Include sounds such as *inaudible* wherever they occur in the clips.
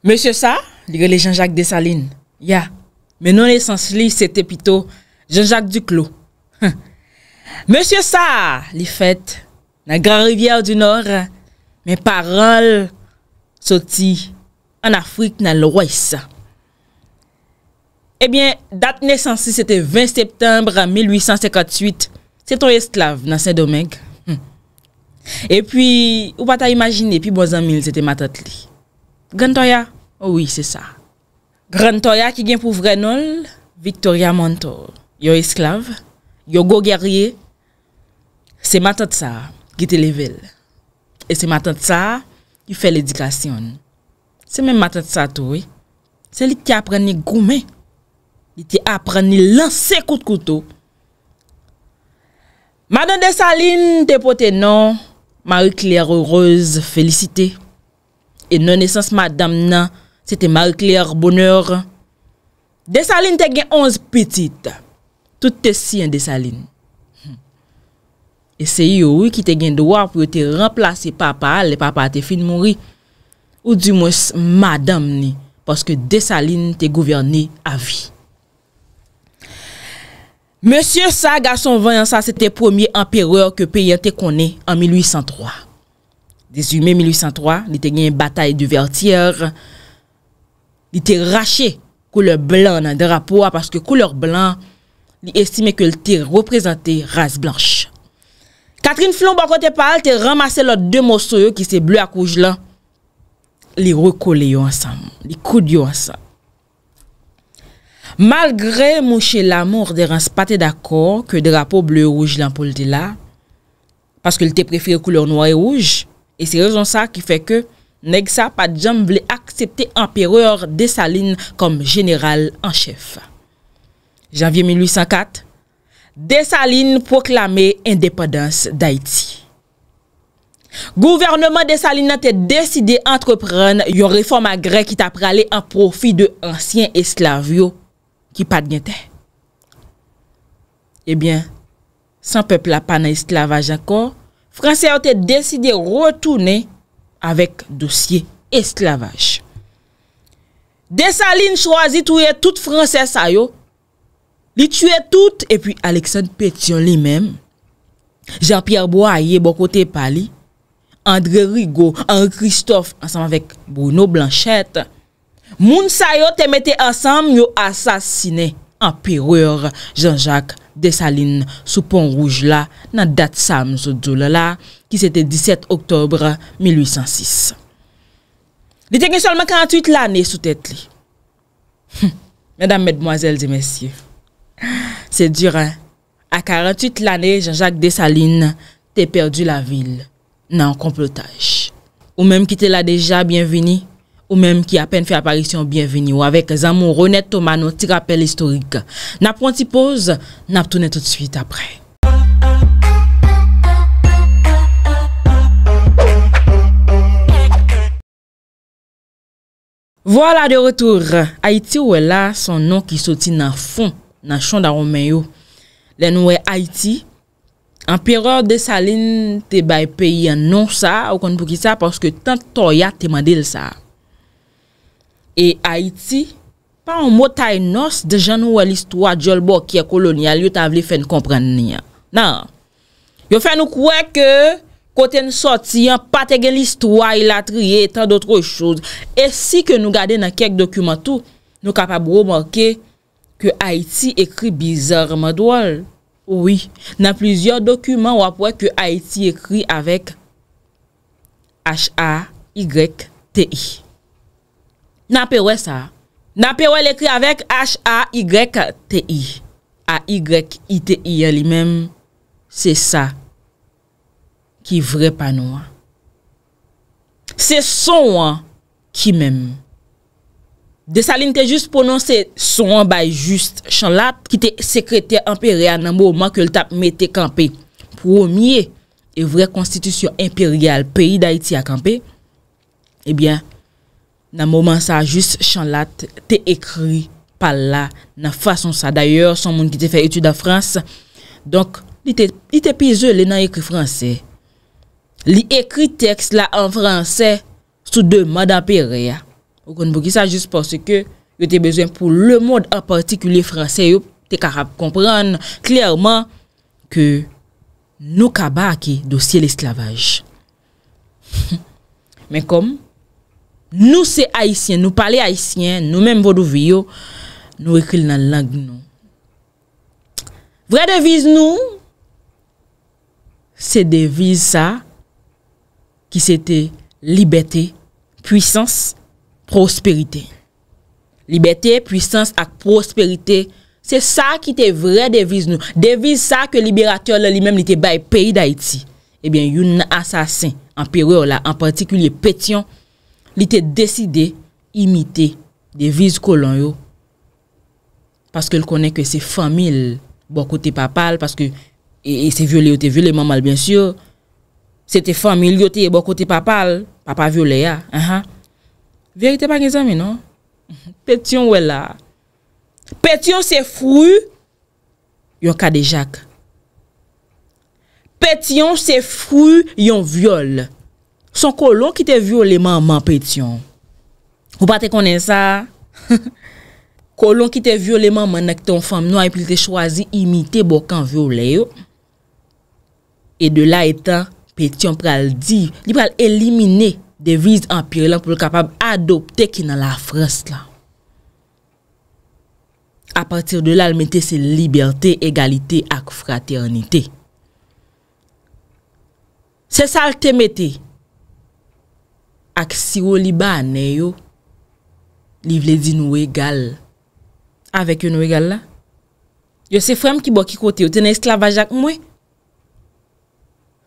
Monsye sa, li ge le Jean-Jacques Desalines, ya, menon esans li sete pito Jean-Jacques Duclos. Monsye sa, li fet, nan Gran Rivière du Nord, men parol soti an Afrik nan lwoy sa. Ebyen, eh dat nesans li sete 20 Septembre 1858, seton esklav nan Saint-Domingue. Epyi, ou pata imajine, epi bonzan mil sete matat li. grand Oh oui, c'est ça. Grantoya qui vient pour vrai Victoria Montor. Yo esclave, yo go guerrier. C'est ma tante ça qui te levé. Et c'est ma tante ça qui fait l'éducation. C'est même ma tante ça C'est lui qui apprend à gourmets. Il te apprend à lancer coup de couteau. Madame Saline, te pote non. Marie-Claire heureuse, félicité. E nou nesans madame nan, se te markler bonor. Desaline te gen 11 petite, tout te si en Desaline. Hmm. E se yo ou ki te gen dowa pou yo te remplase papa, le papa te fin mouri. Ou di mwes madame ni, paske Desaline te gouverne avi. Monsie Saga son vanyansa se te promye empereur ke peyen te konen an 1803. Desi mai 1803, li te gen batay du vertyer. Li te rache koule blan nan drapo a, paske koule blan li estime ke li te represente raze blanche. Catherine Flon bako bon te pal, te ramase la de moso yo ki se ble akouj lan, li rekole yo ansam, li koude yo ansam. Malgre mouche la moure de ranspate dako ke drapo ble ouj lan pou li te la, paske li te prefere koule noir ouj lan, E se rezon sa ki fe ke Negsa Padjam vle aksepte empereur Dessaline kom general an chef. Janvye 1804, Dessaline poklame indepadans da Iti. Gouvernement Dessaline an te deside entrepren yon reforme agrek ki tapre ale an profi de ansyen esklavyo ki Padgenten. Ebyen, eh san pepl apan esklavaj akon. Fransè yo te deside retoune avèk dosye esklavaj. De Saline Chouazi touye tout Fransè sayo. Li touye tout epi Aleksand Petion li mèm. Jean-Pierre Boa a ye bokote pali. André Rigaud, Henri Christophe ansam avèk Bruno Blanchette. Moun sayo te mette ansam yo asasine Ampereur Jean-Jacques. Desalines sou pon rouj la nan dat sam sou djoul la ki sete 17 oktobre 1806. Li te gen solman 48 l'anè sou tèt li. Mèdame, mèdmoazèl, di mèsyè. Se duren, a 48 l'anè, Jean-Jacques Desalines te perdu la vil nan komplotaj. Ou mèm ki te la deja, bienveni. Ou menm ki apen fe aparisyon bienveni ou avek zanmou Ronet Tomano ti rappel istorik. Na pronti poz, na ptoune tout suite apre. Voila de retour, Haiti ouwe la son nou ki soti nan fon, nan chan da romen yo. Len ouwe Haiti, anpireur de Saline te bay peyi nan sa ou konpou ki sa porske tan toya te madil sa a. E Haiti, pa an motay nos, dejan nou wè l'istwa djol bokye kolonial, yo ta vle fen kompren niyan. Nan, yo fen nou kwe ke kote n sorti, yon pat e gen l'istwa, yon latriye, etan doutro chouz. E si ke nou gade nan kek dokumentou, nou kapab wou mwake ke Haiti ekri bizarman dwal. Oui, nan plizyon dokument wapwe ke Haiti ekri avèk H-A-Y-T-I. Na pewe sa. Na pewe l'ekri avèk H-A-Y-T-I. A-Y-I-T-I. Yè li mèm. Se sa. Ki vre panwa. Se son wè. Ki mèm. De sa lin te jist pronon se son wè bay jist. Chan lat ki te sekreter imperial nan mè oman ke l tap mè te kampe. Promye e vre konstitusyon imperial peyi da iti a kampe. Ebyen. Eh nan mouman sa jist chan lat te ekri pal la nan fason sa. D'ayor, son moun ki te fe etude a Frans, donk, li te pize le nan ekri Frans. Li ekri tekst la an Frans, sou de mada pe re ya. Ou kon mouki sa jist porsi ke, yo te bezwen pou le moun an partikule Frans, yo te karap kompran, kliyarman, ke nou ka baki dosye l'esklavaj. *laughs* Men kom, Nou se Haitien, nou pale Haitien, nou menm vodou viyo, nou ekril nan lang nou. Vre deviz nou, se deviz sa ki sete liberté, puissance, prospérité. Liberté, puissance ak prospérité, se sa ki te vre deviz nou. Deviz sa ke liberateur lè li menm li te baye peyi d'Haïti. Ebyen eh yon nan asasin, en peri ou la, en partikulye petyon, li te deside imite de viz kolon yo. Paske l konen ke se famil bo kote papal, paske e, e, se vyele yo te vyele mamal, bien syo, se te famil yo te bo kote papal, pa pa vyele ya. Verite pa gen zami, non? *laughs* Petyon wè la. Petyon se fwi yon kade jak. Petyon se fwi yon vyele. Son kolon ki te violeman man petyon. Ou pa te konen sa? *laughs* Kolon ki te violeman man ak ton fam nou, ay pili te chwazi imite bokan violeyo. E de la etan, petyon pral di, li pral elimine deviz empire la pou l kapab adopte ki nan la fras la. A patir de la, li mette se liberté, egalité ak fraternité. Se sal te mette, ak si yo liba ane yo, li vle di nou e gal, avek yo nou e gal la, yo se frem ki bo ki kote yo, ten esklavajak mwe,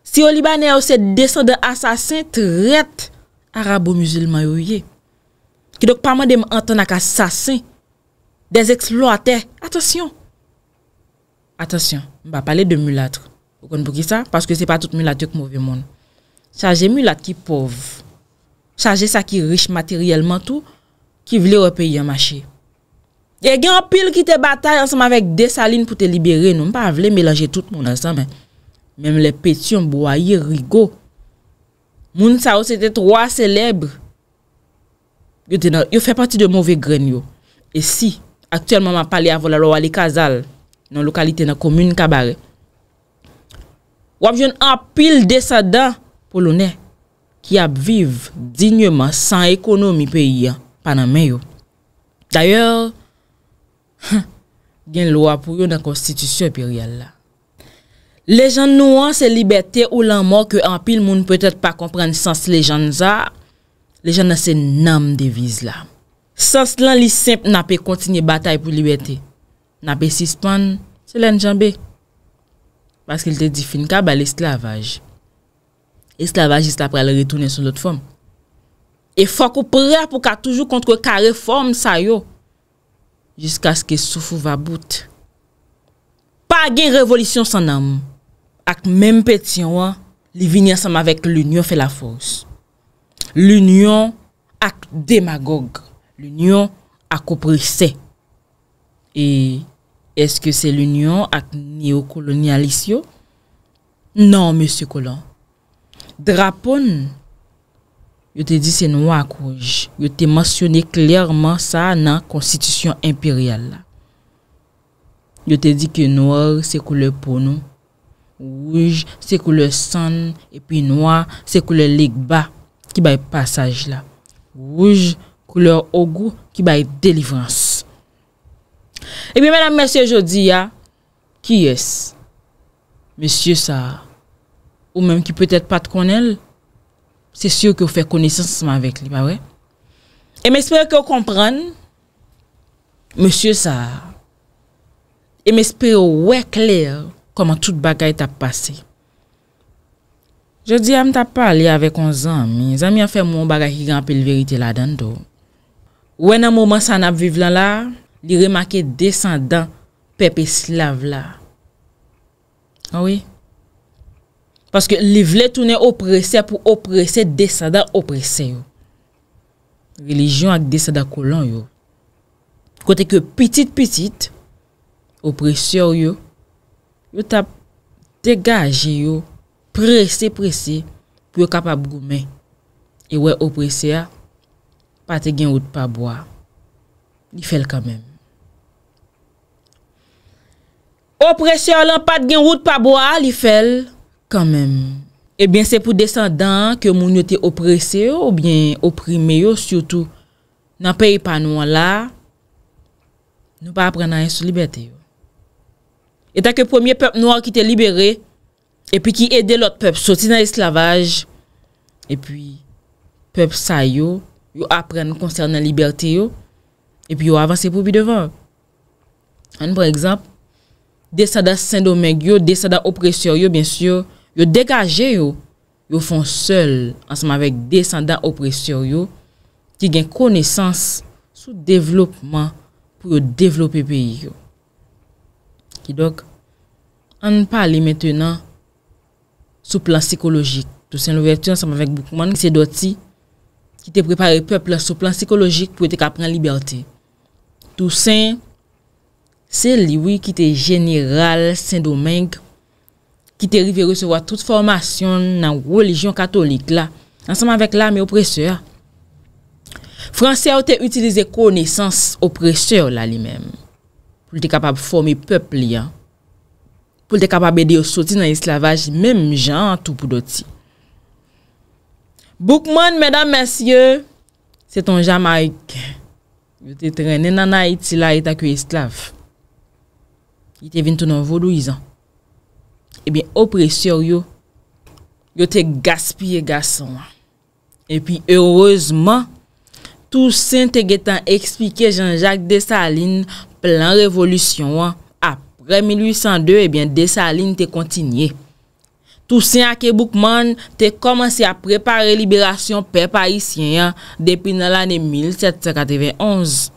si yo liba ane yo se desen de asasin, tret, arabo musilman yo ye, ki dok pa man dem anton ak asasin, dezeks lou a te, atensyon, atensyon, mba pale de mulatre, ou kon pou ki sa, paske se pa tout mulatre k mou ve moun, saje mulatre ki pov, Sajè sa ki rich materyèlman tou, ki vle repè yon machè. E gen apil ki te batay ansèm avèk desaline pou te libere nou. Mpa vle melanje tout moun ansèm. Mèm le petyon, bouayi, rigo. Moun sa ou se te troa selebre. Yo fè pati de mouvè gren yo. E si, aktyèlman mwa pale avola ro wali kazal nan lokalite nan komyoun kabare. Wap jen apil desada pou lounè. ki ap vive dinye man san ekonomi peyi ya pananmen yo. Daye, gen lwa pou yo nan konstitusyon epiriyal la. Le jan nou an se libetè ou lan mor ke an pil moun pwetet pa kompren san se le jan za, le jan nan se nanm deviz la. San se lan li semp na pe kontinye batay pou libetè, na pe sispan selen jan be. Paske il te di fin ka bali slavaj. Eskla va jist apre al retounen son lot fom E fok ou prer pou ka toujou kontre ka reform sa yo Jisk aske soufou va bout Pa gen revolisyon san am Ak men peti anwa Li vinyan san ma vek l'union fe la fos L'union ak demagogue L'union ak opri se E eske se l'union ak neokolonialis yo? Non monsie kolon Drapon, yo te di se noak wouj, yo te mansyonè klièrman sa nan konstitisyon imperial la. Yo te di ki nouar se koule pounou, wouj se koule san, epi nouar se koule ligba ki bay pasaj la. Wouj koule ogou ki bay delivrans. Epi menam mèsyè jodi ya, ki yes? Mèsyè sa a. Ou menm ki pwet et pat kon el, se syou ki ou fe koneysansman vek li, ba we? E me espere ki ou kompran, monsye sa, e me espere ou wekler koman tout bagay tap pase. Je di am tap pale avek on zan, mi zan mi an fe moun bagay ki ganpe l verite la den do. Ou en an mouman san ap vive lan la, li remake descendant pepe slav la. A ah we? A we? Paske li vle toune opresya pou opresye desada opresye yo. Relijyon ak desada kolon yo. Kote ke pitit pitit, opresye yo yo tap degaje yo, presye presye pou yo kapap gome. E we opresya, pat gen wout pa bo a. Li fel kamen. Opresye yo lan pat gen wout pa bo a, li fel. Ebyen eh se pou descendant Ke moun yo te opprese yo Ou byen opprime yo Soutou nan peyi pa nou an la Nou pa apren nan yon sou liberté yo Eta ke premier pep noy Ki te libere Epyi ki ede lot pep Soti nan eslavaj Epyi pep sa yo Yo apren koncernan liberté yo Epyi yo avanse pou bi devan An pou ekzamp Desada sendomèk yo Desada opprese yo Epyi yo Yo degaje yo, yo fon sel anseman vek desanda opresyor yo, ki gen konesans sou devlopman pou yo devlope peyi yo. Ki dok, an pali metenan sou plan psikologik. Tousen l'ouverture anseman vek boukouman, ki se doti, ki te prepare peple sou plan psikologik pou ete ka pren liberte. Tousen, se liwi ki te general, se domeng, ki te rive recevo a tout formasyon nan wolijyon katolik la, ansanman vek la me oppreseur. Fransè aote utilize koneysans oppreseur la li men, pou li te kapab formi pepli ya, pou li te kapab ede yo soti nan eslavaj, menm jan an tou poudoti. Boukman, medan mensyye, se ton Jamaik, yo te trenen nan a iti la ita kwe eslav, ite vin tou nan vodou izan. Ebyen, eh opresyor yo, yo te gaspye gasan. Epyi, heurezman, Toussaint te getan ekspike Jean-Jacques Dessalines plan revolusyon. Apre 1802, ebyen, Dessalines te kontinye. Toussaint ake Boukman te komanse a prepare liberasyon pe païsyen depi nan l ane 1791.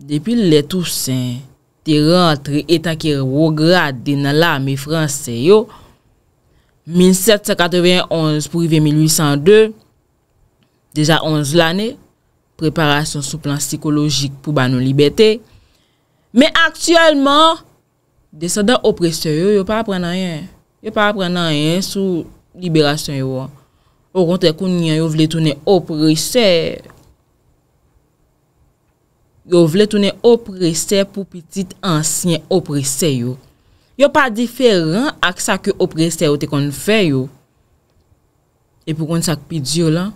Depi lè Toussaint, te rentre etan kere wograde dena la me franse yo, 1791 pouri 2802, deja 11 lane, preparasyon sou plan psikologik pou banon libeté, me aksyolman, desa da oprese yo, yo pa aprena yon, yo pa aprena yon sou liberasyon yo, yo vle tounen oprese, yo vle tounen oprese pou pitit ansyen oprese yo. Yo pa diferan ak sa ke oprese yo te kon fè yo. E pou kon sak pi diyo la,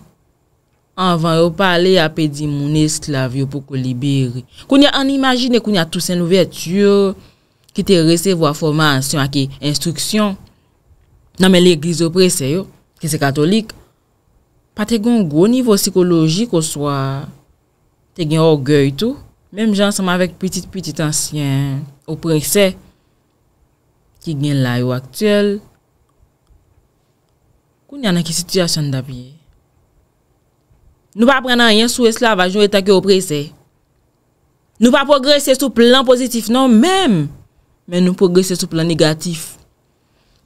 anvan yo pa ale apè di moun esklav yo pou kolibiri. Koun ya an imagine koun ya tousen ouvertu yo ki te rese vo a foman ansyen ak e instruksyon. Nan men l'Eglise oprese yo, ki se katolik, patè goun goun nivou psikologik yo swa te gen orgey tou. Mem jan seman vek petit-petit ansyen oprese ki gen la yo aktuel. Koun yana ki sityasyon da biye? Nou pa prenan yon sou eslavaj nou etake oprese. Nou pa progresse sou plan pozitif nan, men nou progresse sou plan negatif.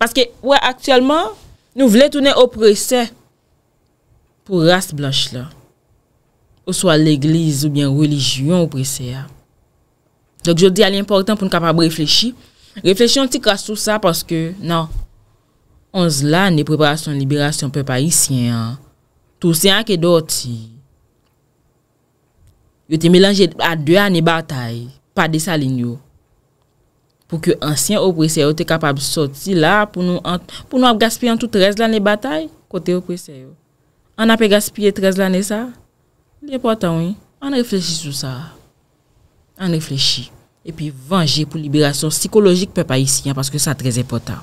Paske, ouwe, aktuelman, nou vle tounen oprese pou ras blanche la. Ou swa l'eglize ou bien religion ou presè ya. Dok yo di alè important pou nou kapab reflechi. Reflechi an ti kras sou sa paske nan. Onze lè anè preparasyon, liberasyon, preparisyen. Tou syen akè dò ti. Yo te mélange a dwe anè batay. Pa de sa lign yo. Pou ki ansyen ou presè yo te kapab soti la. Pou nou ap gaspye an tou trez lè anè batay. Kote ou presè yo. An ap gaspye trez lè anè sa. Lè pwata wè, an reflechi sou sa. An reflechi. E pi vange pou liberasyon psikolojik pe pa yisi ya, paske sa trezè pwata.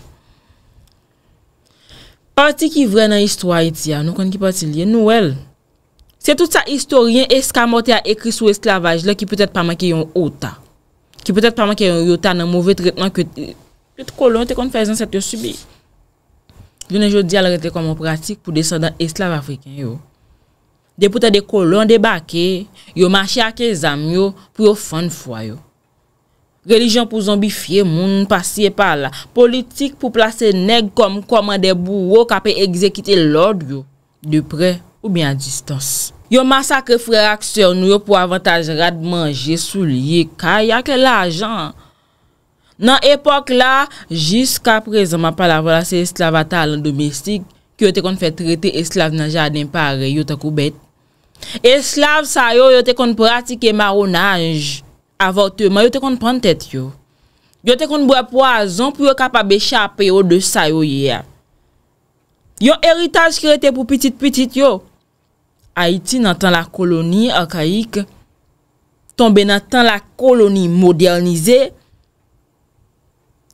Parti ki vre nan istwa iti ya, nou kon ki parti liye, nou el. Se tout sa istoryen eska moti a ekri sou esklavaj, lè ki pwetet pa manke yon ota. Ki pwetet pa manke yon yota nan mouve tretman, ki pwetet pa manke yon yota nan mouve tretman, ki pwetet pa manke yon yota nan mouve tretman, ki pwetet pa manke yon yota nan mouve tretman, ki pwetet pa manke yon yota nan m Depoutè de kolon, de bakè, yo machè akè e zam yo pou yo fèn fwa yo. Relijyon pou zombifye, moun pasye pala. Politik pou plase neg kom koman de bourou ka pe ekzekite lòd yo. De pre ou bi an distans. Yo masakè frè akse yo nou yo pou avantaj rad manje sou liye kaya ke la jan. Nan epok la, jiska prezèman pala volase esklavata alan domestik, Yo te kon fè trete eslav nan jaden pare Yo ta koubet Eslav sa yo yo te kon pratike maronanj Avorteman yo te kon prantet yo Yo te kon bwa poazon Pwè kapabè chapè yo de sa yo ye Yo eritaj krete pou pitit pitit yo Haiti nan tan la koloni Akayik Tombe nan tan la koloni Modernize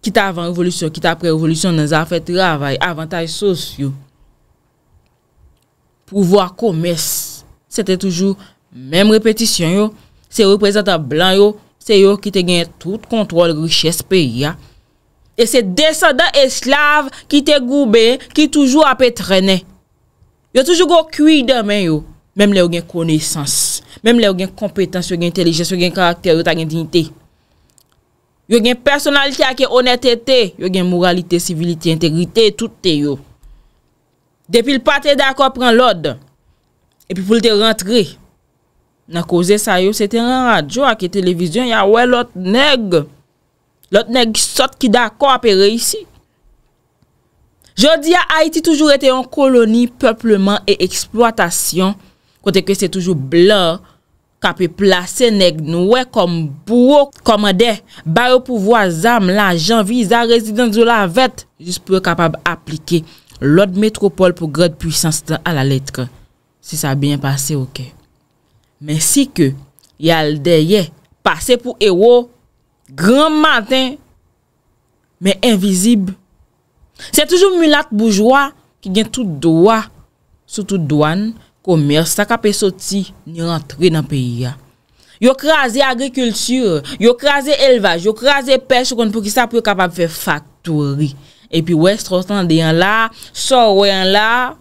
Kit avan revolusyon Kit apre revolusyon nan zafet ravay Avantaj sos yo Pouvoi komes, se te toujou mem repetisyon yo, se reprezentan blan yo, se yo ki te gen tout kontrol riches pe ya. E se desada eslav ki te goube, ki toujou apet rene. Yo toujou go kwi demen yo, mem le ou gen koneysans, mem le ou gen kompetans, yo gen intelijens, yo gen karakter, yo gen dinite. Yo gen personalite ake onetete, yo gen moralite, sivilite, integrite, toute yo. Depi l'pate d'akor pren l'od, epi pou l'te rentre, nan koze sa yo, se te ran radio, ake televizyon, ya we l'ot neg, l'ot neg sot ki d'akor apere isi. Jodi ya Haiti toujou rete yon koloni, pepleman e eksploatasyon, kote ke se toujou blan, ka pe plase neg noue kom bouro komade, bayo pou voazam la janvi, zan rezi dan zola vet, jis pou e kapab aplike. Lod metropol pou gred puissance tan a la letre. Si sa bien pase, ok. Men si ke yaldeye pase pou ewo, gran matin, men envizib. Se toujou mulat boujwa ki gen tout doa, sou tout doan, koumer sa kape soti ni rentre nan peyi ya. Yo kraze agrikulture, yo kraze elvaj, yo kraze pesh kon pou ki sa pou e kapab fe faktouri. E pi ouest rostan diyan la, so ouen la,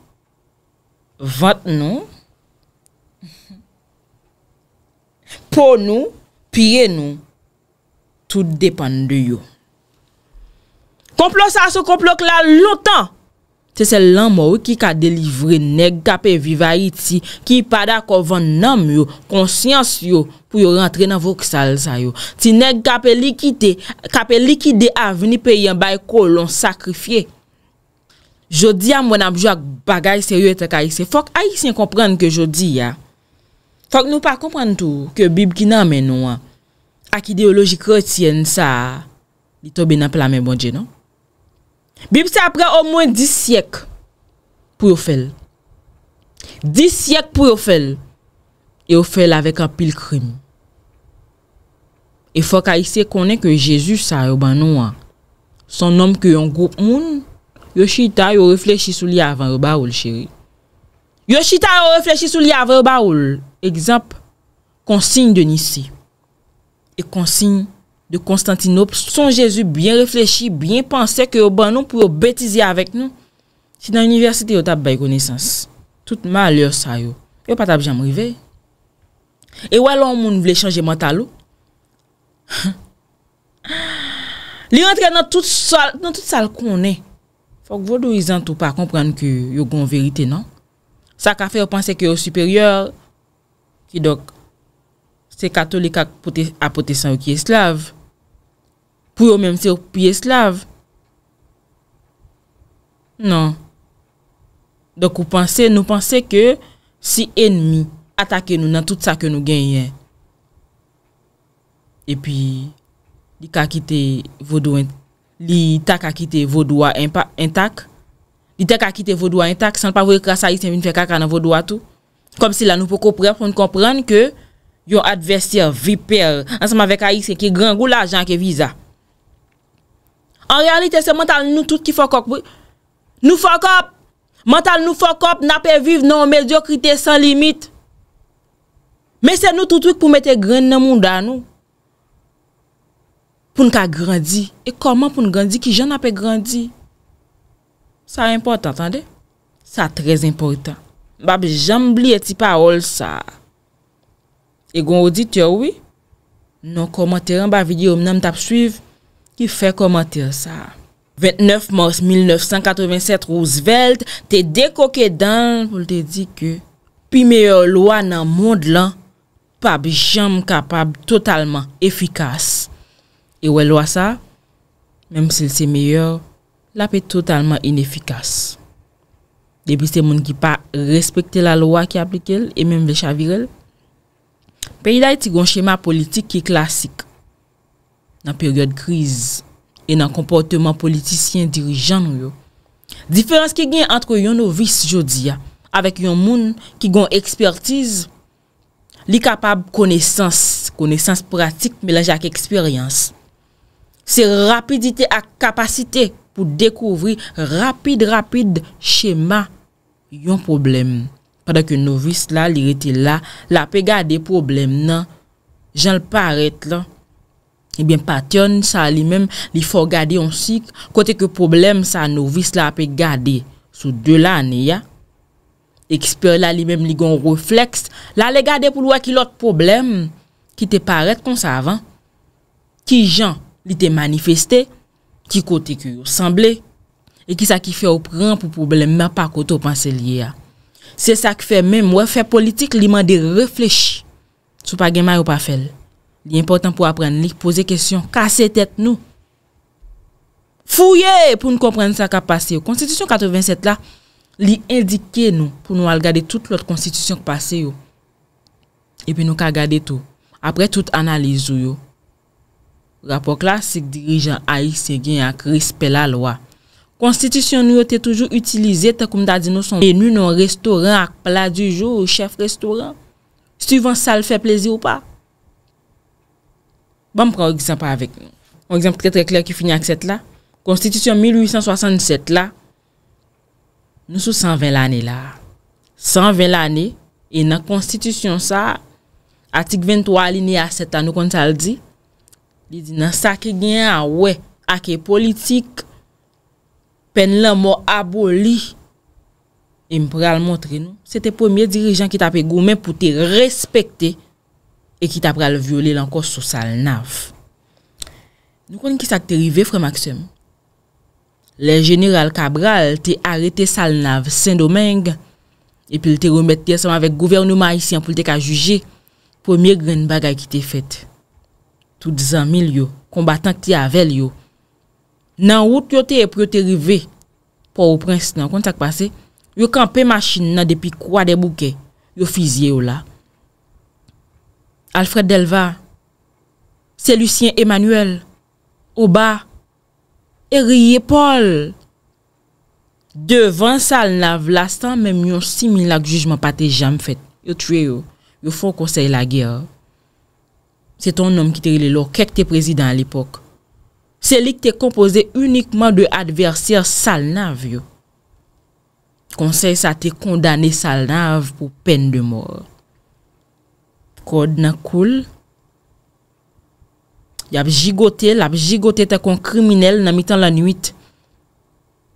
vat nou, pou nou, piye nou, tout depan diyo. Komplo sa sou komplo k la loutan, Te se lanmou ki ka delivre neg kape viva iti ki pada kovon nam yo, konsyans yo pou yo rentre nan voksal sa yo. Ti neg kape likide avini peyen bay kolon sakrifye. Jodi ya mwen apjwa bagay seryote kajise. Fok a yi sin komprende ke jodi ya, fok nou pa komprende tou ke bib ki nanmen nou an ak ideoloji kretien sa li tobe nan plame bonje nou. Bib se apre au mwen 10 syek pou yo fel. 10 syek pou yo fel. Yo fel avèk an pil krim. E fòk a yise konen ke Jésus sa yoban nou an. Son nom ke yon goup moun. Yo chita yo reflechi sou li avèk an yoban oul cheri. Yo chita yo reflechi sou li avèk an yoban oul. Ekzamp konsigne de nisi. E konsigne nisi. de Konstantinop, son Jezu byen reflechi, byen panse ke yo ban nou pou yo betizi avek nou. Si nan universite yo tab bay koneysans. Tout ma alè sa yo. Yo patab jan mrive. E wè lò moun vle chanje mental ou? *laughs* Li yon tre nan tout sal kounè. Fok vòdou izan tou pa komprende ki yo gon verite nan. Sa ka fe yo panse ki yo superior ki dok se katolik apote san ou ki eslav. Pou yo menm se ou pi eslav. Non. Donk ou panse, nou panse ke si enmi atake nou nan tout sa ke nou genyen. E pi, li tak akite vodoua entak. Li tak akite vodoua entak, san pa vwe krasa xe mwen fwe kaka nan vodoua tou. Kom si la nou po kopren, pou nou kompren ke yo adverser viper. Anseman vek a xe ki gran gou la ajan ke viza. An realite se mental nou tout ki fokok pou... Nou fokop! Mental nou fokop na pe vive nan o mediokrite san limite. Men se nou tout wik pou mette gren nan moun dan nou. Poun ka grandi. E koman pou nou grandi ki jan na pe grandi? Sa impotant, atende? Sa trez impotant. Babi, jan mbli e ti pa ol sa. E goun ou dit yo oui? Non koman teran ba video mnam tap suivi. Ki fè komantir sa? 29 mars 1987, Roosevelt te dekoke dan pou te di ke pi meyo lwa nan moun de lan pa bi jam kapab totalman efikas. E wè lwa sa, mèm se lse meyo, la pe totalman inefikas. Debi se moun ki pa respekte la lwa ki aplike el, e mèm ve chavirel. Pe yi la yi ti goun chema politik ki klasik. nan peryode kriz, e nan komportement politisyen dirijan yo. Diférense ki gen antre yon novice jodia, avèk yon moun ki gon ekspertise, li kapab konesans, konesans pratik, mè la jak eksperyans. Se rapidite ak kapasite, pou dekouvri rapid rapid shema yon problem. Padèk yon novice la, li rete la, la pe gade problem nan, jan l paret lan, Ebyen eh patyon sa li mem li fo gade onsik kote ke problem sa novice la pe gade sou de la aneya. Eksper la li mem li gon refleks la le gade pou lwa ki lot problem ki te paret konsavan. Ki jan li te manifeste, ki kote ki yosemble. E ki sa ki fe ou pran pou problem me pa kote ou panse li ya. Se sa ki fe men mwen fe politik li man de refleks sou pa gen may ou pa fel. Li important pou apren li, pose kestyon, kase tèt nou. Fouye pou nou kompren sa ka pase yo. Konstitisyon 87 la, li indike nou pou nou al gade tout lout konstitisyon k pase yo. E pi nou ka gade tout. Apre tout analize yo. Rapport la, se dirijan A.I.S.E. gen ak rispe la lwa. Konstitisyon nou yo te toujou utilize te koum da di nou son menu nou restaurant ak pla di jou ou chef restaurant. Si tu yvan sal fe plezi ou pa. Ba ah m pran o egzampan avèk. O egzampan kè trè kler ki finan kè set la. Konstitisyon 1867 la. Nou sou 120 l'anè la. 120 l'anè. E nan konstitisyon sa. Atik 23 alini ya set la nou kontal di. Di di nan sakè gen a wè. Ake politik. Pen la mò aboli. E m pran mwotre nou. Sè te pòmè dirijan ki tapè gò mè pou te respèkte. E ki tap ral viole lankos sou Salnav. Nou konen ki sak te rive, fran Maksim? Le general Kabral te arete Salnav, Saint-Domingue, epil te remet te yasama vek gouvernou maïsian pou te ka juje, pwemye gren bagay ki te fet. Tout 10 an mil yo, kombatan ki te avel yo. Nan wout yo te epri yo te rive, pou ou prins nan konen sak pase, yo kampe machin nan depi kwa de bouke, yo fizye yo la. Alfred Delva, Selusien Emmanuel, Oba, Eriye Paul. Devan Salnav, lastan menm yon similak jujman patè jam fèt. Yo tue yo, yo fon konsey la gè. Se ton nom ki te rile lò, kek te prezident l'ipok. Se lik te kompoze unikman de adversèr Salnav yo. Konsey sa te kondane Salnav pou pen de mòr. kode nan koul, y ap jigote, l ap jigote ta kon kriminel nan mitan la nwit,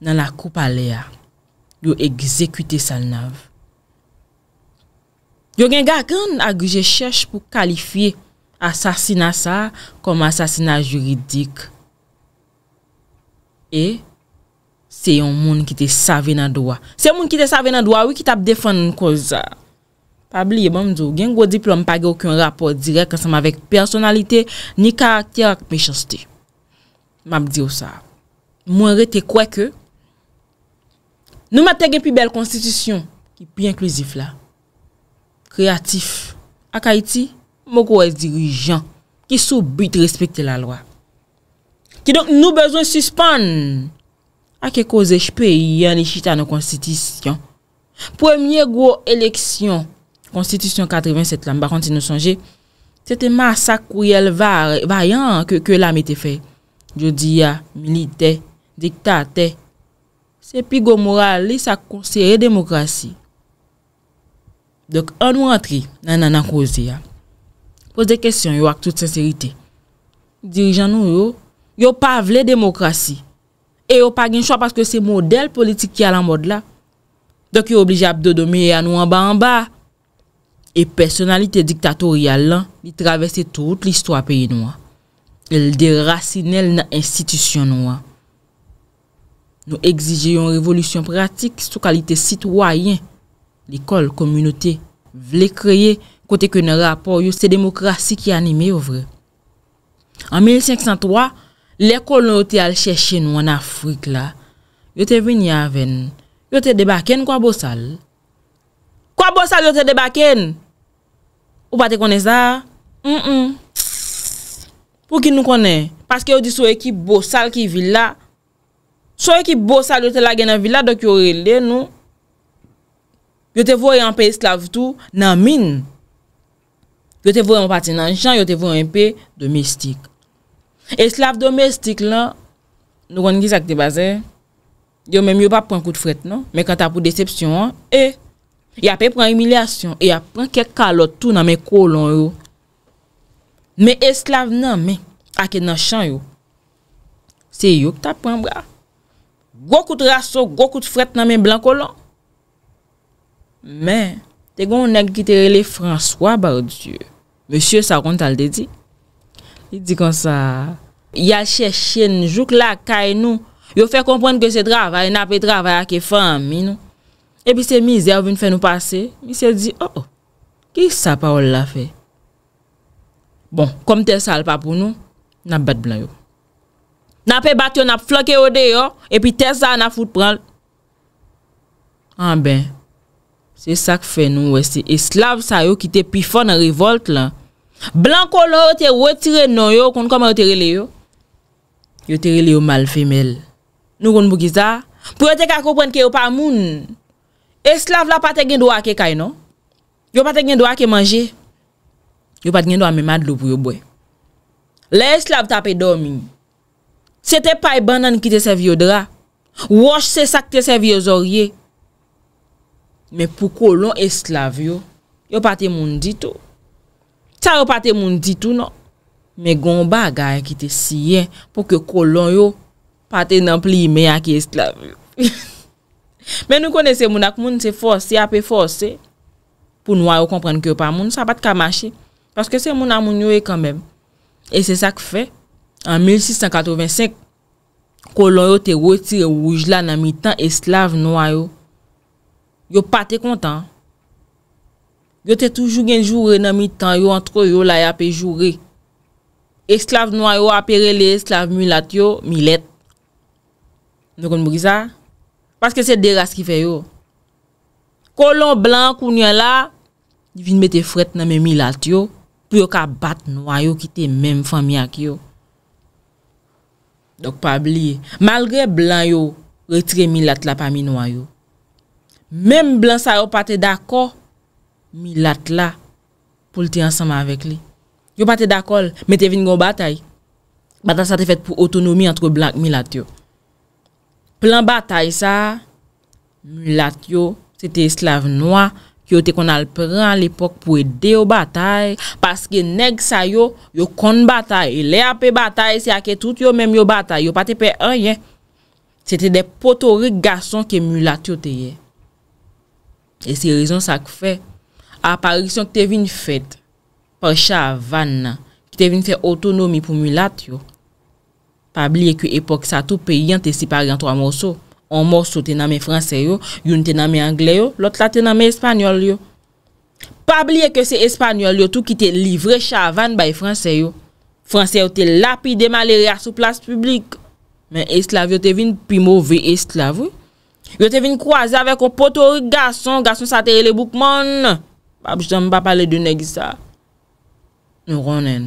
nan la koupa le a, yo ekzekwite salnav. Yo gen ga, ken ak je chesh pou kalifi asasina sa, kon asasina juridik. E, se yon moun ki te save nan doa. Se yon moun ki te save nan doa, wik it ap defan kon sa. Pabliye, ban mdou, gen gwo diplom pa ge okyon rapor direk anseman vek personalite ni karakter ak mechaste. Mab diyo sa, mwen re te kwe ke? Nou ma te gen pi bel konstitusyon ki pi inklusif la. Kreatif. Aka iti, mwen gwo e dirijan ki sou but respekte la lwa. Ki donk nou bezon suspan ake koze chpe yon ishita no konstitusyon. Premier gwo eleksyon. Konstitisyon 87 la, mba konti nou sonje, se te masak kouyel vayan ke lam ite fe. Jodi ya, milite, diktate, se pi go moral li sa konsere demokrasi. Dok an ou antri nan nan an kouzi ya. Kouze de kesyon yo ak tout senserite. Dirijan nou yo, yo pa vle demokrasi. E yo pa gin chwa paske se model politik ki ala mod la. Dok yo oblijab do do mi an ou an ba an ba. E personalite diktatorial lan li travesse tout l'histoire peye noua. El de racinelle nan institisyon noua. Nou exige yon revolusyon pratik sou kalite sitwayen. L'ikol, komunote, vle kreye kote kwenye rapor yon se demokrasi ki anime yon vre. An 1503, l'ekol noua te al cheshe noua nan Afrik la. Yo te veni aven, yo te debaken kwa bosal. Kwa bo sal yo te de baken? Ou pa te konen za? M-m. Pou ki nou konen? Paske yo di sou e ki bo sal ki vila. Sou e ki bo sal yo te la gen an vila do ki yo rele nou. Yo te voye an pe eslav tou nan min. Yo te voye an pati nan jan. Yo te voye an pe domestik. Eslav domestik la nou konen giz ak te baze. Yo menm yo pa pren kout fret nou. Men kanta pou decepsyon e. Ya pe pran emilyasyon, ya pran ke kalot tout nan men kolon yo. Men eslav nan men, ake nan chan yo. Se yo ki ta pran bra. Gokout raso, gokout fret nan men blan kolon. Men, te gounen ki terele François Bardieu. Monsieur sa kontal de di. Di kon sa, Yache chen, jouk la kay nou. Yo fe kompwen ke se drava, en apet drava ake fami nou. Epi se mize avin fè nou pase, mi se di, oh oh, ki sa pa ou la fè? Bon, kom tè sa al pa pou nou, nan bat blan yo. Nan pe bat yo nan flanke yo de non, yo, epi tè sa an afout pran. An ben, se sa k fè nou, wè se eslav sa yo ki te pifon nan rivolt la. Blan kolor te wetire nou yo, kon koman wetire li yo? Yotire li yo mal femel. Nou kon mou giza, pou yo te ka koupwen ki yo pa moun. Eslav la pate gen do a ke kay non? Yo pate gen do a ke manje? Yo pate gen do a memad lo pou yo bwe. Le eslav tape domi. Se te pay ban nan ki te sev yo dra. Wosh se sak te sev yo zorye. Me pou kolon eslav yo, yo pate moun ditou. Sa yo pate moun ditou non? Me gomba gaya ki te siye, pou ke kolon yo, pate nan pli me a ki eslav yo. *laughs* Men nou kone se moun ak moun se force, apè force, pou nou ayo komprende ki yo pa moun, sa bat kamache. Paske se moun ak moun yo e kamem. E se sa k fè, an 1685, kolon yo te woti e wujla nan mi tan esklave nou ayo. Yo pa te kontan. Yo te toujou gen jure nan mi tan yo, antro yo la yape jure. Esklave nou ayo apere le esklave mi lat yo, mi let. Nou kon mou ki sa a? Paske se deras ki fe yo. Kolon blan kounye la, di vin mette fret nan men mi lat yo, pou yo ka bat noua yo, kite men famyak yo. Dok pa bli, malgre blan yo, retre mi lat la pa mi noua yo. Men blan sa yo pate dako, mi lat la, pou lte ansama avek li. Yo pate dako, mette vin kon batay. Batay sa te fet pou otonomi antre blan ki mi lat yo. Plan batay sa, mulat yo, se te eslav noa, ki yo te kon al pre an l epok pou ede yo batay. Paske neg sa yo, yo kon batay, le ap pe batay, se a ke tout yo menm yo batay, yo pati pe anyen. Se te de potori gason ke mulat yo te ye. E se rezon sa kou fe. Aparisyon ki te vin fed, pa chavan nan, ki te vin fed otonomi pou mulat yo. Pabliye ke epok sa tou pe yon te sipari an 3 morsou. An morsou te name franse yo, yon te name angle yo, lot la te name espanyol yo. Pabliye ke se espanyol yo tou ki te livre chavan bay franse yo. Franse yo te lapi dema le rea sou plas publik. Men esklav yo te vin pi mouve esklav yo. Yo te vin kwa ze avek o potori gason, gason sa te ye le bouk mon. Pabliye ke se espanyol yo tou ki te livre chavan bay franse yo. Noun rounen.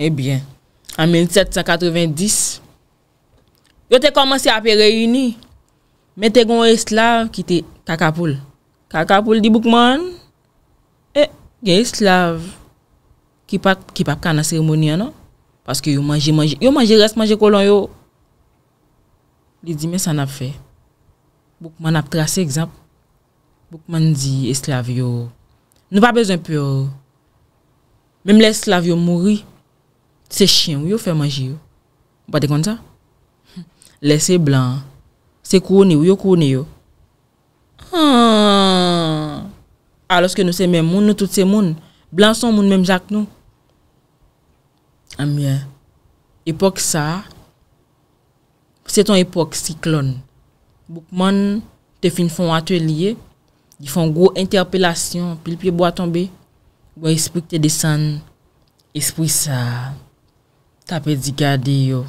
Ebyen. Eh An 1790, yo te komanse apè reyini. Mè te goun eslav ki te kakapoul. Kakapoul di Bukman, e eh, gen eslav ki pap kana seremoni anan. Paske yo manje manje, yo manje res manje kolon yo. Li di men san ap fè. Bukman ap trase egzamp. Bukman di eslav yo. Nou pa bezon pè yo. Mèm lè eslav yo mouri. Se chien, ou yo fè magi yo? Ba de kon sa? Lè *laughs* se blan. Se kouni, ou yo kouni yo? Ha! Ha, lòske nou se mè moun, nou tout se moun. Blan son moun mèm ja k nou. Amye. Epoch sa. Se ton epok, siklon. Bok man te fin fon atelier. Di fon gwo interpelasyon. Pil piye bo a tombe. Wè espri k te desan. Espri sa. Sa pe di gade yo,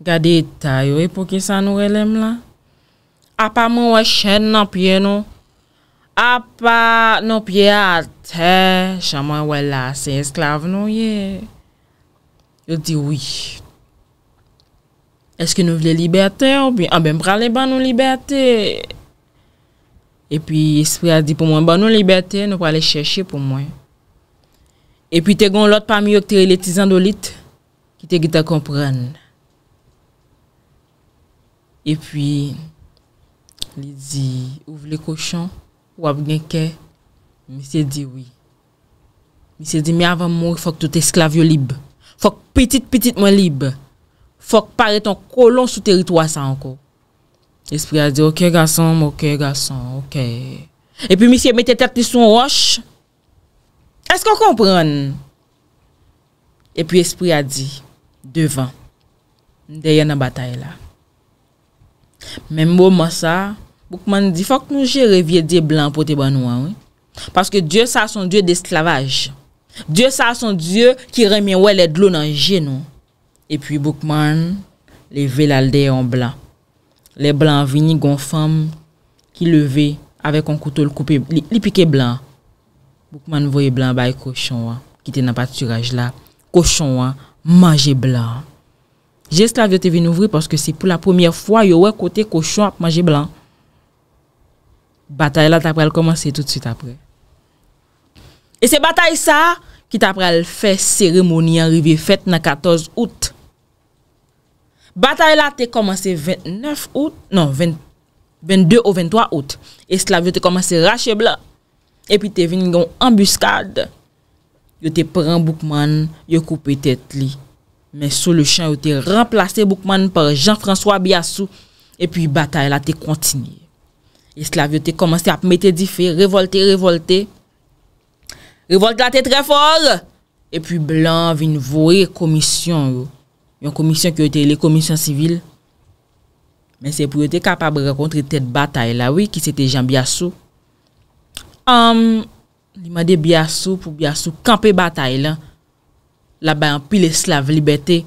gade ita yo, e pou ki sa nou relem la? A pa moun wè chèn nan piye nou? A pa nan piye atè, chan moun wè la se esklave nou ye? Yo di wè. Eske nou vle liberte yo? A ah, ben prale ban nou liberte. E pi espri a di pou mwen ban nou liberte, nou pa ale chèche pou mwen. E pi te gon lot pa mi yo kteri letizan do litè. I te git a kompren. E pwi, li di, ouv le koshan, wap genke, misi e di wii. Misi e di, mi avan moun, fok tout esklavyo libe. Fok pitit-pitit mwen libe. Fok pare ton kolon sou teritwa sa anko. Espri a di, ok gason, moké gason, ok. E pwi misi e mette tep li son wosh. Esk an kompren? E pwi, espri a di, wap genke. Devan. Ndeye nan batay la. Men mw mwa sa, Bokman di, fok nou je revye de blan pote ban wan, wè? Paske Diyo sa son Diyo de esklavaj. Diyo sa son Diyo ki remye wè le dlo nan je, nou. E pi Bokman, le ve laldeye an blan. Le blan vini gonfam, ki le ve, avek an koutou li pike blan. Bokman voye blan bay koshon wan, ki te nan patiraj la. Koshon wan, manger blanc, j'Esclave de te ouvrir parce que c'est pour la première fois yo wè côté cochon à manger blanc. Bataille-là, tu as commencer tout suite après. Et c'est c'est bataille qui t'a al à faire cérémonie fête le 14 août bataille là tu commencé 29 août. non 22 ou 23 août Esklav commencé à racher blanc. Et puis, puis es venu en embuscade. Yo te pren Boukman, yo koupe tet li. Men sou le chan yo te remplase Boukman par Jean-François Biassou. E pi batay la te kontinye. Eslav yo te komanse ap mette di fe, revolte, revolte. Revolte la te tre for. E pi blan vi nou vowe komisyon yo. Yon komisyon ki yo te le komisyon sivil. Men se pou yo te kapab re kontre tet batay la, wik ki se te Jean Biassou. Amm. Dimande Biasou pou Biasou kampe batay la. La bayan pil eslav libeté.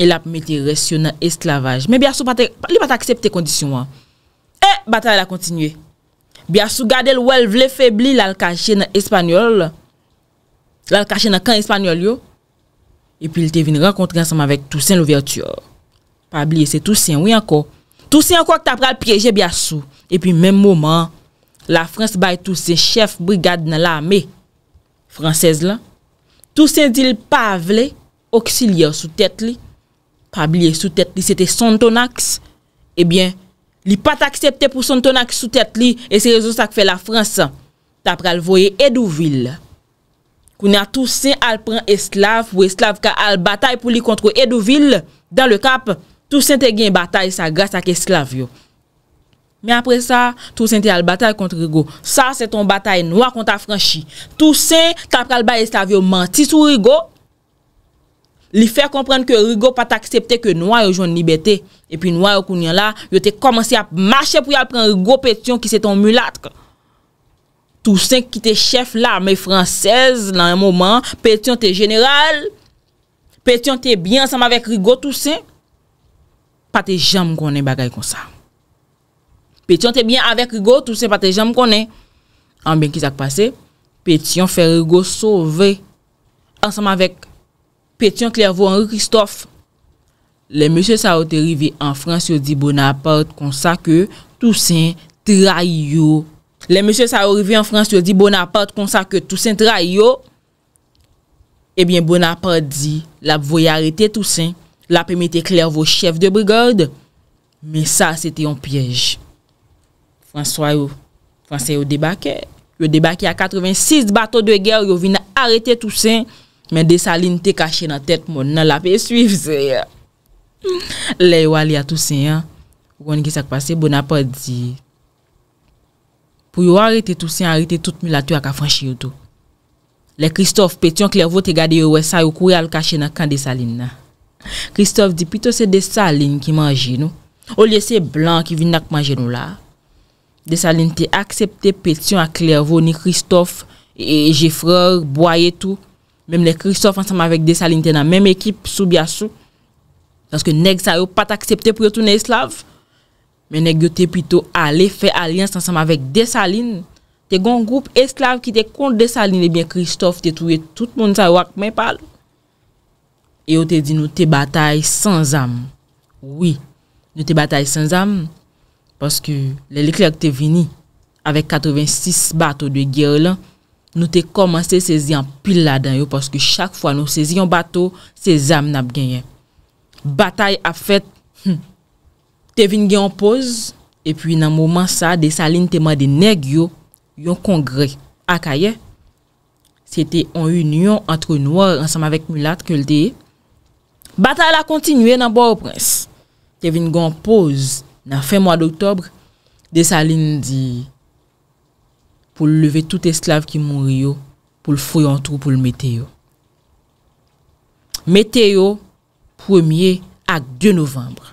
El ap meti resyonan esklavaj. Men Biasou li pat aksepte kondisyon an. E batay la kontinye. Biasou gade l wel vle febli lal kache nan espanol. Lal kache nan kan espanol yo. E pi li te vin renkontre ansama vek Toussaint Louverture. Pabliye se Toussaint ouy anko. Toussaint anko akta pral piyeje Biasou. E pi menmouman. La Frans bay tou sen chef brigade nan la ame fransez lan. Tou sen dil pavle, oksilyer sou tèt li. Pavle sou tèt li, sete son tonaks. Ebyen, li pat aksepte pou son tonaks sou tèt li, e se rezon sa kfe la Frans. Ta pral voye Edouville. Kou na tou sen al pran esklav ou esklav ka al batay pou li kontro Edouville. Dan le kap, tou sen te gen batay sa gas ak esklav yo. Me apre sa, tousen te al batay kont Rigo. Sa se ton batay noua kon ta franshi. Tousen, tap kal baye sa vyo manti sou Rigo. Li fer komprenn ke Rigo pat aksepte ke noua yo joun nibe te. E pi noua yo kon yon la, yo te komensi ap mache pou yal pren Rigo Petion ki se ton mulat. Tousen ki te chef la mey fransez nan yon moment. Petion te general. Petion te bien ansam avek Rigo tousen. Pa te jam konen bagay kon sa. Petyon te byen avèk rigo, tout se patè jèm konè. An ben ki sa k'pase, petyon fè rigo sove. Ansem avèk petyon klervo anri Kristof. Le mèche sa ou te rive an frans yo di Bonaparte kon sa ke tout se tra yo. Le mèche sa ou rive an frans yo di Bonaparte kon sa ke tout se tra yo. Ebyen eh Bonaparte di la pou yarete tout se, la pou yarete klervo chef de brigade. Men sa se te yon pyej. Franswa yo, fransè yo debake, yo debake euh. a 86 bato de geyo, yo vina arete Toussaint, men Desalines te kache nan tet moun nan la pe suif zeya. Le yo wali a Toussaint, woun ki sak pase, bon apat di, pou yo arete Toussaint, arete tout milatou ak a franshi yo tou. Le Christophe Petion Clervo te gade yo wè sa yo kouye al kache nan kan Desalines nan. Christophe di, pito se Desalines ki manji nou, ou liye se Blanc ki vina k manji nou la. Desaline te aksepte petyon ak Lervon ni Christophe e Jifreur, e, Boye etou. Mem ne Christophe ansam avèk Desaline te nan mem ekip soubya sou. Sanske neg sa yo pat aksepte pou yo toune eslav. Men neg yo te pito ale fè alians ansam avèk Desaline. Te gon goup eslav ki te kont Desaline. Ebyen Christophe te touye tout moun sa yo ak men pal. E yo te di nou te batay sans am. Oui, nou te batay sans am. Paske lè lèk lèk te vini. Avek 86 bato dwe gyer lan, nou te komanse sezi an pil la dan yo paske chak fwa nou sezi an bato, sezam nan ap genyen. Batay a fèt. Te vini gen yon poz, epi nan mouman sa, de salin te man de neg yo, yon kongre akaye. Se te an union antre noua ansam avèk moulat ke lte. Batay la kontinye nan bo ou prens. Te vini gen yon poz, nan fin mwa d'Octobre de sa lin di pou l leve tout esklav ki moun ryo pou l fou yon trou pou l meteo Meteo 1e ak 2 novembre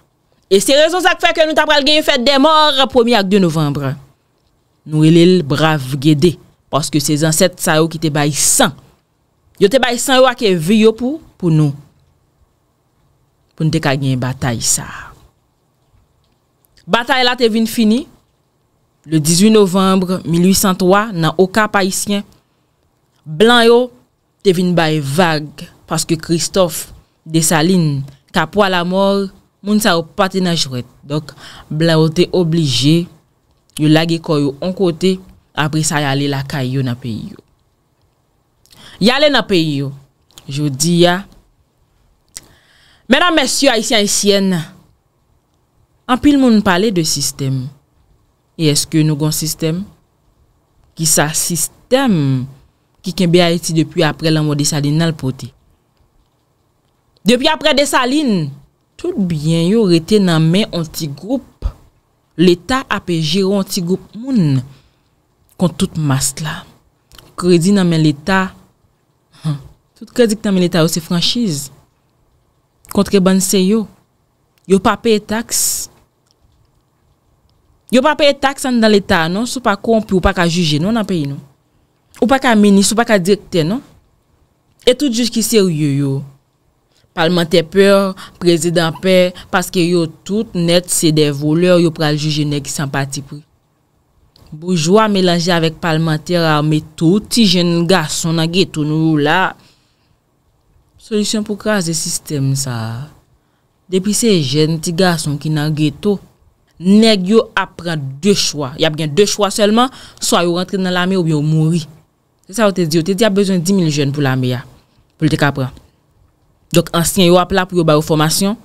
e se rezon sak fe ke nou tapral gen yon fet de mor 1e ak 2 novembre nou elil brav gede paske se zan set sa yo ki te bay san yo te bay san yo ak e vi yo pou pou nou pou nou de ka gen batay sa Bataye la te vin fini. Le 18 novembre 1803, nan oka pa isyen. Blan yo te vin baye vague. Paske Christophe de Saline kapwa la mor, moun sa ou pati na jwet. Dok, blan yo te oblije. Yo lage koyo on kote, apre sa yale la kayo na peyo. Yale na peyo, jw di ya. Menan mesyu a isyen isyen nan. Anpil moun pale de sistem. E eske nou goun sistem? Ki sa sistem ki ken be a eti depi apre lan moun desaline nan l poti. Depi apre desaline, tout bien yo rete nan men anti-groupe. L'Etat apè jirou anti-groupe moun kon tout mas la. Kredi nan men l'Etat, tout kredi nan men l'Etat yo se franchise. Kontre banse yo, yo pape etaks, Yo pa paye tak san dan l'Etat, nou, sou pa kompou, ou pa ka juje, nou, nan paye, nou. Ou pa ka meni, sou pa ka direkte, nou. E tout jous ki ser yoyou. Palman Teper, Prezident Per, paske yo tout net sede voleur, yo pral juje nek sampati pou. Boujwa melange avèk Palman Tera, me tout ti jenil gason nan geto nou rou la. Solisyon pou kras de sistem sa. Depi se jenil ti gason ki nan geto, Neg yo apren de chwa. Yap gen de chwa selman, sou a yo rentre nan la me ou yo mouri. Sa yo te diyo, te diyo ap bezon 10.000 jen pou la me ya. Pou li te kapren. Dok ansyen yo ap la pou yo ba yo formasyon.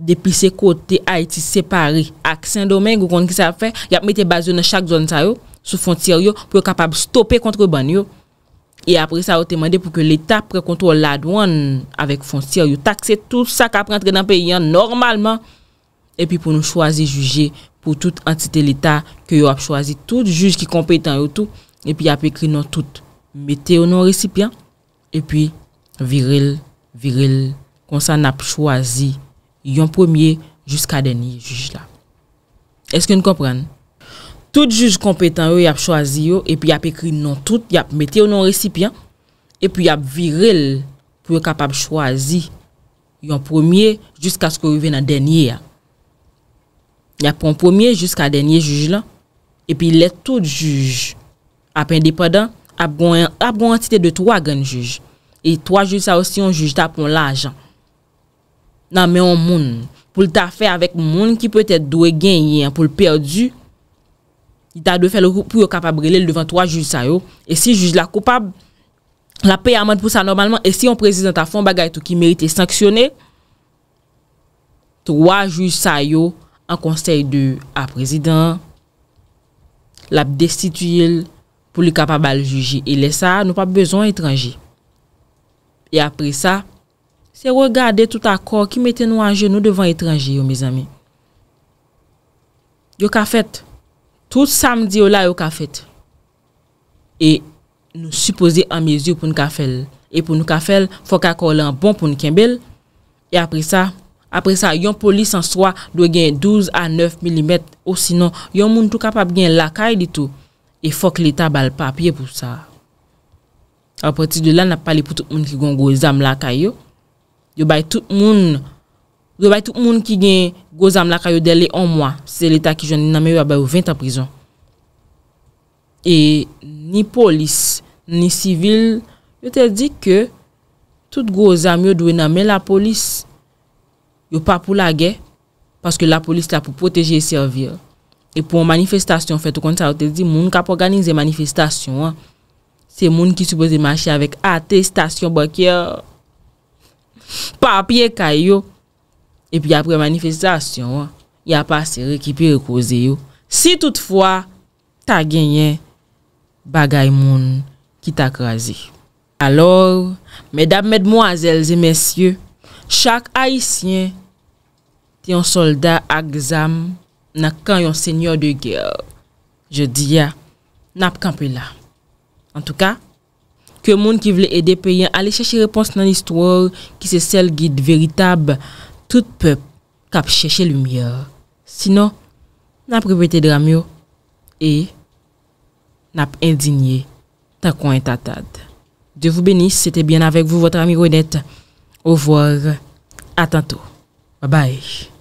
Depi se kote Haiti separe, ak Saint-Domingue, ou kon ki sa fe, yap me te bazyo nan chak zon sa yo, sou fonciyo yo, pou yo kapab stoppe kontre ban yo. E apre sa yo temande pou ke l'Etat prekontrol la douan avèk fonciyo yo. Takse tout sa kap rentre nan peyen normalman. epi pou nou chwazi juje pou tout antite lita ke yo ap chwazi tout juj ki kompetan yo tout epi ap ekri nou tout mete ou nou resipyen epi viril, viril konsan ap chwazi yon premier jusqu'a denye juj la eske nou kompren? tout juj kompetan yo ap chwazi yo epi ap ekri nou tout mete ou nou resipyen epi ap viril pou yo kap ap chwazi yon premier jusqu'a sko yon venan denye ya Ya pon premier juz ka denye juz la. E pi let tout juz. Ape indepada, ap gwen antite de 3 gen juz. E 3 juz sa osi yon juz ta pon lajan. Nan men yon moun. Poul ta fe avèk moun ki pwete dwe gen yon poul perdu. Yon ta dwe fe lopou pou yon kapabrele l devan 3 juz sa yo. E si juz la kopab, la pey amant pou sa normalman. E si yon prezizant a fon bagay tou ki merite sanksyone. 3 juz sa yo. an konsey de a prezident, la destituye pou li kapabal juji. Ilè sa, nou pa bezon etranji. E apri sa, se regade tout akor ki mette nou an genou devan etranji yo, me zami. Yo ka fèt. Tout samdi yo la yo ka fèt. E nou suppose an mezi pou nou ka fèl. E pou nou ka fèl, fòk akor lan bon pou nou kèmbèl. E apri sa, apre sa yon polis answa dwe gen 12 a 9 mm ou sinon yon moun tou kapap gen lakay ditou e fok l'Etat bal papye pou sa. A poti de la nap pale pou tout moun ki gen gwo zam lakay yo. Yo bay tout moun ki gen gwo zam lakay yo dele 1 mwa. Se l'Etat ki jwenni namen yo abay ou 20 a prizon. E ni polis, ni sivil, yo te di ke tout gwo zam yo dwe namen la polis yo pa pou la gè, paske la polis la pou proteje e servir. E pou an manifestasyon, fè tou kont sa ou te di, moun kap organize manifestasyon, se moun ki soubèze mâche avèk atestasyon, bò ki a papye kaj yo, e pi apre manifestasyon, ya pa serè ki pi rekoze yo. Si toutfwa, ta genyen, bagay moun ki ta krasi. Alors, medamèd mouazèl zè mèsyè, chak haïsyen, Ti yon soldat a gzam, na kan yon senyor de gyer. Je di ya, nap kampela. En tout ka, ke moun ki vle ede peyen ale chèche repons nan istor ki se sel guide veritab tout pep kap chèche lumièr. Sinon, nap repete dramyo e nap indignye ta kwen tatad. Dèvou bèni, sète bèn avèk vou vòt amirounet. Au vòr, atantou. Bye bye.